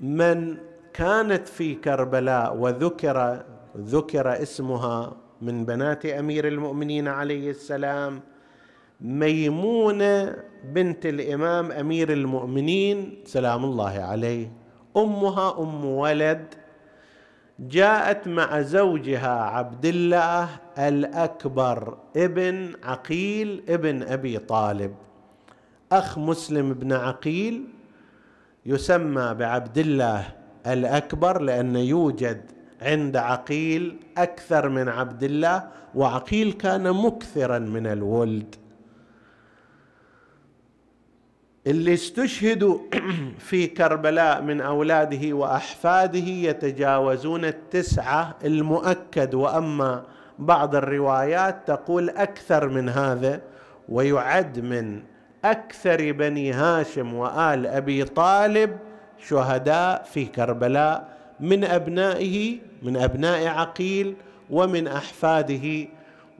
من كانت في كربلاء وذكر ذكر اسمها من بنات امير المؤمنين عليه السلام ميمونه بنت الامام امير المؤمنين سلام الله عليه امها ام ولد جاءت مع زوجها عبد الله الاكبر ابن عقيل ابن ابي طالب اخ مسلم بن عقيل يسمى بعبد الله الاكبر لان يوجد عند عقيل اكثر من عبد الله وعقيل كان مكثرا من الولد اللي استشهدوا في كربلاء من اولاده واحفاده يتجاوزون التسعه المؤكد واما بعض الروايات تقول اكثر من هذا ويعد من اكثر بني هاشم وال ابي طالب شهداء في كربلاء من ابنائه من ابناء عقيل ومن احفاده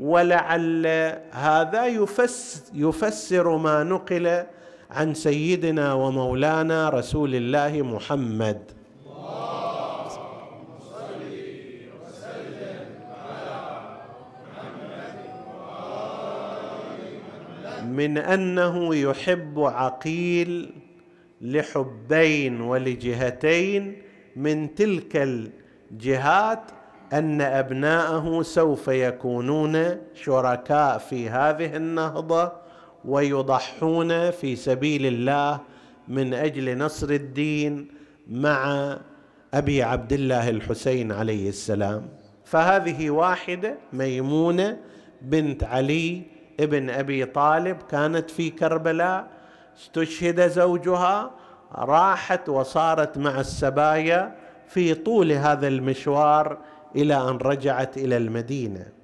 ولعل هذا يفسر ما نقل عن سيدنا ومولانا رسول الله محمد من انه يحب عقيل لحبين ولجهتين من تلك الجهات ان ابناءه سوف يكونون شركاء في هذه النهضه ويضحون في سبيل الله من اجل نصر الدين مع ابي عبد الله الحسين عليه السلام فهذه واحده ميمونه بنت علي ابن ابي طالب كانت في كربلاء استشهد زوجها راحت وصارت مع السبايا في طول هذا المشوار الى ان رجعت الى المدينه